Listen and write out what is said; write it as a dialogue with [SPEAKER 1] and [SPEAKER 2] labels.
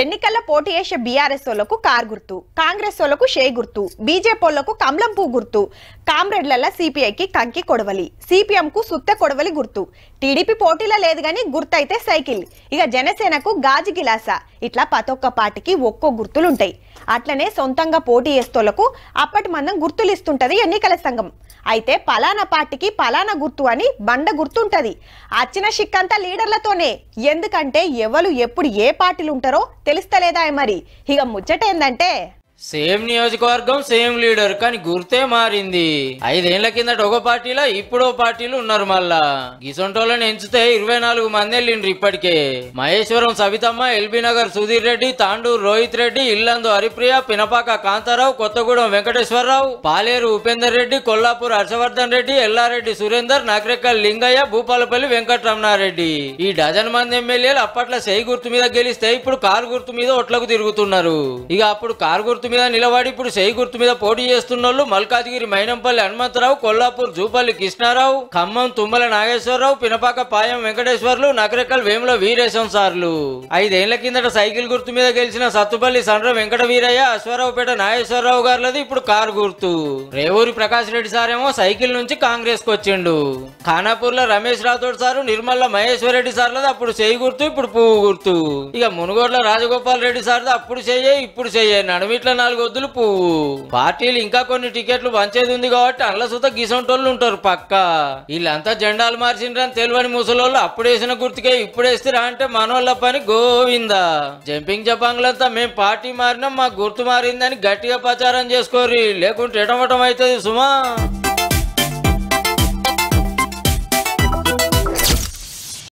[SPEAKER 1] ఎన్నికల్లో పోటీ చేసే బీఆర్ఎస్ వాళ్ళకు కార్ గుర్తు కాంగ్రెస్ వాళ్ళకు షే గుర్తు బీజేపీ వాళ్ళకు కమలం పువ్వు గుర్తు కామ్రేడ్ల సిపిఐకి కంకి కొడవలి కు సుత్త కొడవలి గుర్తు టీడీపీ పోటీలో లేదు కానీ గుర్తైతే సైకిల్ ఇక జనసేనకు గాజు గిలాస ఇట్లా పతొక్క పాటికి ఒక్కో గుర్తులుంటాయి అట్లనే సొంతంగా పోటీ చేస్తోళ్లకు అప్పటి మందం గుర్తులు ఇస్తుంటది ఎన్నికల సంఘం అయితే పలానా పార్టీకి పలానా గుర్తు అని బండ గుర్తుంటది అచ్చిన అంతా లీడర్లతోనే ఎందుకంటే ఎవరు ఎప్పుడు ఏ పార్టీలు ఉంటారో తెలుస్తలేదా మరి ఇక ముచ్చట ఏంటంటే
[SPEAKER 2] సేమ్ నియోజకవర్గం సేమ్ లీడర్ కానీ గుర్తే మారింది ఐదేళ్ల కిందట ఒక పార్టీలా ఇప్పుడో పార్టీలు ఉన్నారు మళ్ళా గిసొంటోళ్ళని ఎంచితే ఇరవై నాలుగు మంది వెళ్ళిండ్రు ఇప్పటికే మహేశ్వరం సవితమ్మ ఎల్బీ నగర్ సుధీర్ రెడ్డి తాండూరు రోహిత్ రెడ్డి ఇల్లందు హరిప్రియ పినపాక కాంతారావు కొత్తగూడెం వెంకటేశ్వరరావు పాలేరు ఉపేందర్ రెడ్డి కొల్లాపూర్ హర్షవర్ధన్ రెడ్డి ఎల్లారెడ్డి సురేందర్ నకరెక్కల్ లింగయ్య భూపాలపల్లి వెంకటరమణారెడ్డి ఈ డజన్ మంది ఎమ్మెల్యేలు అప్పట్లో చేయి గుర్తు మీద గెలిస్తే ఇప్పుడు కారు గుర్తు మీద ఒట్లకు తిరుగుతున్నారు ఇక అప్పుడు కారు గుర్తు మీద నిలబడి ఇప్పుడు సెయ్యి గుర్తు మీద పోటీ వాళ్ళు మల్కాజ్గిరి మైనంపల్లి హనుమంతరావు కొల్లాపూర్ జూపల్లి కృష్ణారావు ఖమ్మం తుమ్మల నాగేశ్వరరావు పినపాక పాయం వెంకటేశ్వర్లు నకరెక్కల్ వేముల వీరేశం సార్లు ఐదేళ్ల కిందట సైకిల్ గుర్తు మీద గెలిచిన సత్తుపల్లి సండ్ర వెంకట వీరయ్య అశ్వరావుపేట నాగేశ్వరరావు గారులది ఇప్పుడు కారు గుర్తు రేవూరి ప్రకాష్ రెడ్డి సారేమో సైకిల్ నుంచి కాంగ్రెస్ కు వచ్చిండు ఖానాపూర్ లో రమేష్ రాథోడ్ సారు నిర్మల్ల మహేశ్వర రెడ్డి సార్లది అప్పుడు చేయి గుర్తు ఇప్పుడు పువ్వు గుర్తు ఇక మునుగోడ్ల రాజగోపాల్ రెడ్డి సార్ అప్పుడు చెయ్యే ఇప్పుడు చెయ్యే నడుమిట్ల నాలుగు వద్దులు పువ్వు పార్టీలు ఇంకా కొన్ని టికెట్లు పంచేది ఉంది కాబట్టి అండ్ల సుత గిసంటోళ్ళు ఉంటారు పక్క వీళ్ళంతా జెండాలు మార్చిండ్రని తెలివని ముసలోళ్ళు అప్పుడేసిన గుర్తుకే ఇప్పుడేస్తారా అంటే మనోళ్ళ పని గోవిందా జంపింగ్ జపాంగ్లంతా మేం పార్టీ మారినా మా గుర్తు మారిందని గట్టిగా ప్రచారం చేసుకోరు లేకుంటే ఎటమటం అవుతుంది సుమా